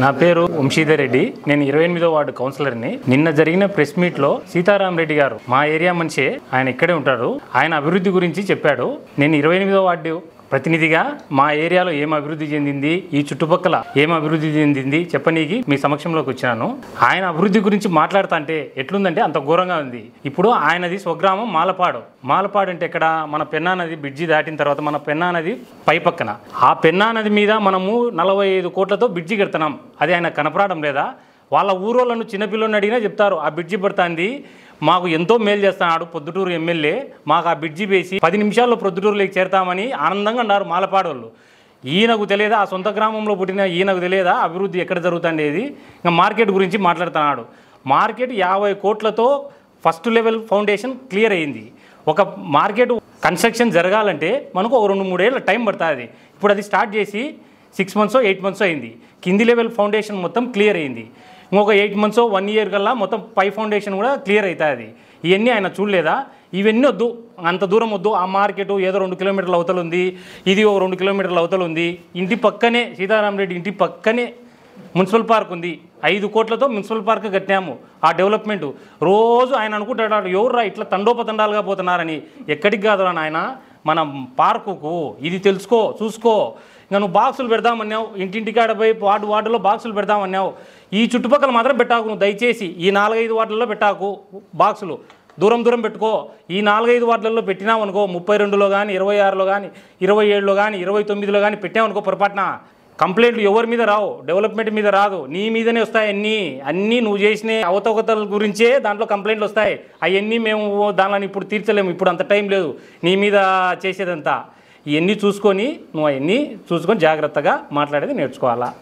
నా పేరు వంశీధర్ రెడ్డి నేను ఇరవై ఎనిమిదో వార్డు కౌన్సిలర్ని నిన్న జరిగిన ప్రెస్ మీట్ లో సీతారాం రెడ్డి గారు మా ఏరియా మనిషి ఆయన ఇక్కడే ఉంటారు ఆయన అభివృద్ధి గురించి చెప్పాడు నేను ఇరవై ఎనిమిదో వార్డు ప్రతినిధిగా మా ఏరియాలో ఏం అభివృద్ధి చెందింది ఈ చుట్టుపక్కల ఏం అభివృద్ధి చెందింది చెప్పనీకి మీ సమక్షంలోకి వచ్చినాను ఆయన అభివృద్ధి గురించి మాట్లాడుతా అంటే ఎట్లుందంటే అంత ఘోరంగా ఉంది ఇప్పుడు ఆయనది స్వగ్రామం మాలపాడు మాలపాడు అంటే ఇక్కడ మన పెన్నా నది బ్రిడ్జి దాటిన తర్వాత మన పెన్నా నది పై పక్కన ఆ పెన్నా నది మీద మనము నలభై ఐదు కోట్లతో బ్రిడ్జి కడుతున్నాం అది ఆయన కనపడడం లేదా వాళ్ళ ఊరోళ్ళను చిన్నపిల్లని అడిగినా చెప్తారు ఆ బ్రిడ్జి పడుతుంది మాకు ఎంతో మేలు చేస్తున్నాడు పొద్దుటూరు ఎమ్మెల్యే మాకు ఆ బ్రిడ్జి వేసి పది నిమిషాల్లో పొద్దుటూరులోకి చేరతామని ఆనందంగా ఉన్నారు మాలపాడోళ్ళు ఈయనకు తెలియదా ఆ సొంత గ్రామంలో పుట్టిన ఈయనకు తెలియదా అభివృద్ధి ఎక్కడ జరుగుతుండేది ఇంకా మార్కెట్ గురించి మాట్లాడుతున్నాడు మార్కెట్ యాభై కోట్లతో ఫస్ట్ లెవెల్ ఫౌండేషన్ క్లియర్ అయింది ఒక మార్కెట్ కన్స్ట్రక్షన్ జరగాలంటే మనకు ఒక రెండు మూడేళ్ళ టైం పడుతుంది ఇప్పుడు అది స్టార్ట్ చేసి సిక్స్ మంత్స్ ఎయిట్ మంత్స్ అయింది కింది లెవెల్ ఫౌండేషన్ మొత్తం క్లియర్ అయింది ఇంకొక ఎయిట్ మంత్స్ వన్ ఇయర్ కల్లా మొత్తం పై ఫౌండేషన్ కూడా క్లియర్ అవుతుంది అది ఇవన్నీ ఆయన చూడలేదా ఇవన్నీ వద్దు అంత దూరం వద్దు ఆ మార్కెట్ ఏదో రెండు కిలోమీటర్ల అవతల ఉంది ఇది ఓ రెండు కిలోమీటర్ల అవతల ఉంది ఇంటి పక్కనే సీతారామరెడ్డి ఇంటి పక్కనే మున్సిపల్ పార్క్ ఉంది ఐదు కోట్లతో మున్సిపల్ పార్క్ కట్టాము ఆ డెవలప్మెంట్ రోజు ఆయన అనుకుంటాడు రా ఇట్లా తండోపతండాలుగా పోతున్నారని ఎక్కడికి కాదురా ఆయన మన పార్కుకు ఇది తెలుసుకో చూసుకో ఇంకా నువ్వు బాక్సులు పెడదామన్నావు ఇంటింటికాడ పోయి వార్డు వార్డులో బాక్సులు పెడదామన్నావు ఈ చుట్టుపక్కల మాత్రం పెట్టాకు నువ్వు దయచేసి ఈ నాలుగైదు వార్డులలో పెట్టాకు బాక్సులు దూరం దూరం పెట్టుకో ఈ నాలుగైదు వార్డులలో పెట్టినావనుకో ముప్పై రెండులో కానీ ఇరవై ఆరులో కానీ ఇరవై ఏడులో కానీ ఇరవై తొమ్మిదిలో కానీ పెట్టామనుకో పొరపాటున కంప్లైంట్లు ఎవరి మీద రావు డెవలప్మెంట్ మీద రాదు నీ మీదనే వస్తాయి అన్నీ అన్నీ నువ్వు చేసిన అవతవకతల గురించే దాంట్లో కంప్లైంట్లు వస్తాయి అవన్నీ మేము దానిని ఇప్పుడు తీర్చలేము ఇప్పుడు అంత టైం లేదు నీ మీద చేసేదంతా ఇవన్నీ చూసుకొని నువ్వు అవన్నీ చూసుకొని జాగ్రత్తగా మాట్లాడేది నేర్చుకోవాలా